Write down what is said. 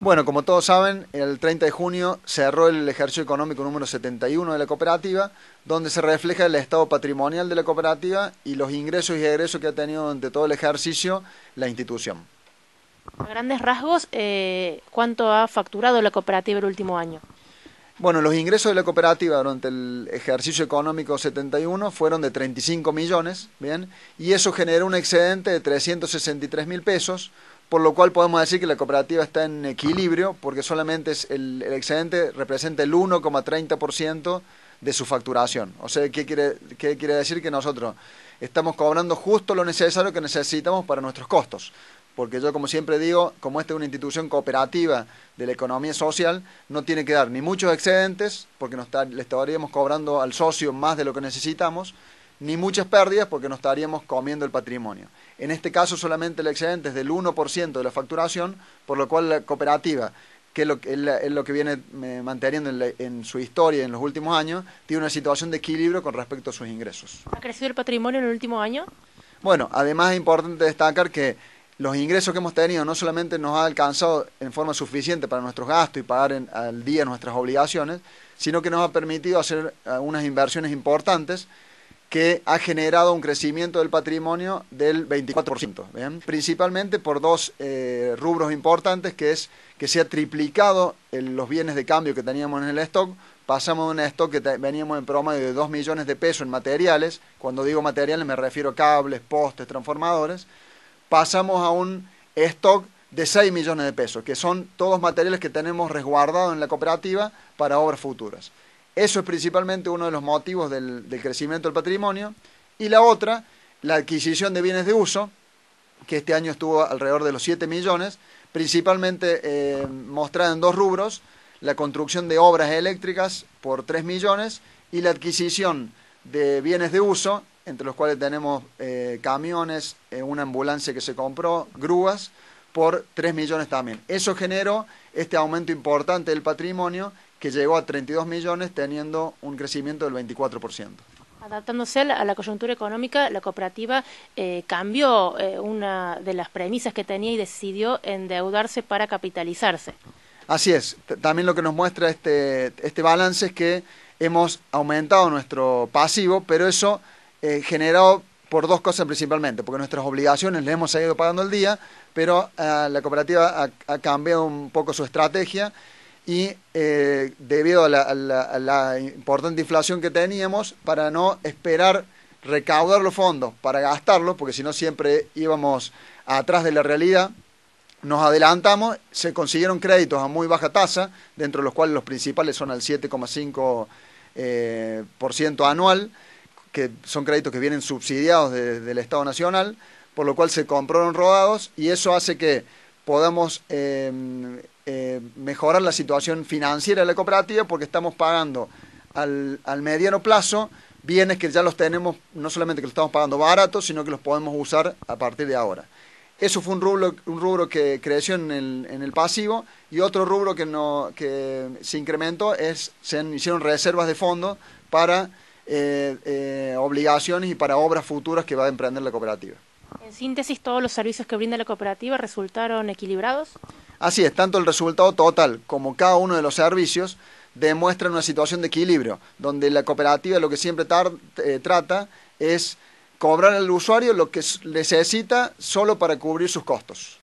Bueno, como todos saben, el 30 de junio cerró el ejercicio económico número 71 de la cooperativa, donde se refleja el estado patrimonial de la cooperativa y los ingresos y egresos que ha tenido durante todo el ejercicio la institución. A grandes rasgos, eh, ¿cuánto ha facturado la cooperativa el último año? Bueno, los ingresos de la cooperativa durante el ejercicio económico 71 fueron de 35 millones, ¿bien? Y eso generó un excedente de 363 mil pesos, por lo cual podemos decir que la cooperativa está en equilibrio porque solamente el, excedente representa el 1,30% de su facturación. O sea, ¿qué quiere, ¿qué quiere decir? Que nosotros estamos cobrando justo lo necesario que necesitamos para nuestros costos. Porque yo, como siempre digo, como esta es una institución cooperativa de la economía social, no tiene que dar ni muchos excedentes, porque le estaríamos cobrando al socio más de lo que necesitamos, ni muchas pérdidas porque nos estaríamos comiendo el patrimonio. En este caso solamente el excedente es del 1% de la facturación, por lo cual la cooperativa, que es lo, que viene eh, manteniendo en, su historia en los últimos años, tiene una situación de equilibrio con respecto a sus ingresos. ¿Ha crecido el patrimonio en el último año? Bueno, además es importante destacar que los ingresos que hemos tenido no solamente nos ha alcanzado en forma suficiente para nuestros gastos y pagar al día nuestras obligaciones, sino que nos ha permitido hacer unas inversiones importantes que ha generado un crecimiento del patrimonio del 24%, principalmente por dos eh, rubros importantes, que es que se ha triplicado los bienes de cambio que teníamos en el stock, pasamos de un stock que veníamos en promedio de 2 millones de pesos en materiales, cuando digo materiales me refiero a cables, postes, transformadores, pasamos a un stock de 6 millones de pesos, que son todos materiales que tenemos resguardados en la cooperativa para obras futuras. Eso es principalmente uno de los motivos del, crecimiento del patrimonio. Y la otra, la adquisición de bienes de uso, que este año estuvo alrededor de los 7 millones, principalmente eh, mostrada en dos rubros, la construcción de obras eléctricas por 3 millones y la adquisición de bienes de uso, entre los cuales tenemos eh, camiones, eh, una ambulancia que se compró, grúas, por 3 millones también. Eso generó este aumento importante del patrimonio que llegó a 32 millones teniendo un crecimiento del 24%. Adaptándose a la coyuntura económica, la cooperativa eh, cambió eh, una de las premisas que tenía y decidió endeudarse para capitalizarse. Así es. También lo que nos muestra este, este balance es que hemos aumentado nuestro pasivo, pero eso eh, generado por dos cosas principalmente, porque nuestras obligaciones le hemos seguido pagando el día, pero la cooperativa ha cambiado un poco su estrategia y eh, debido a la, importante inflación que teníamos, para no esperar recaudar los fondos para gastarlos, porque si no siempre íbamos atrás de la realidad, nos adelantamos, se consiguieron créditos a muy baja tasa, dentro de los cuales los principales son al 7,5% eh, anual, que son créditos que vienen subsidiados desde del Estado Nacional, por lo cual se compraron rodados y eso hace que podamos eh, eh, mejorar la situación financiera de la cooperativa porque estamos pagando al, mediano plazo bienes que ya los tenemos, no solamente que los estamos pagando baratos, sino que los podemos usar a partir de ahora. Eso fue un rubro, un rubro que creció en el, en el pasivo y otro rubro que, no, que se incrementó es, se hicieron reservas de fondos para eh, eh, obligaciones y para obras futuras que va a emprender la cooperativa. En síntesis, todos los servicios que brinda la cooperativa resultaron equilibrados. Así es, tanto el resultado total como cada uno de los servicios demuestran una situación de equilibrio, donde la cooperativa lo que siempre eh, trata es cobrar al usuario lo que necesita solo para cubrir sus costos.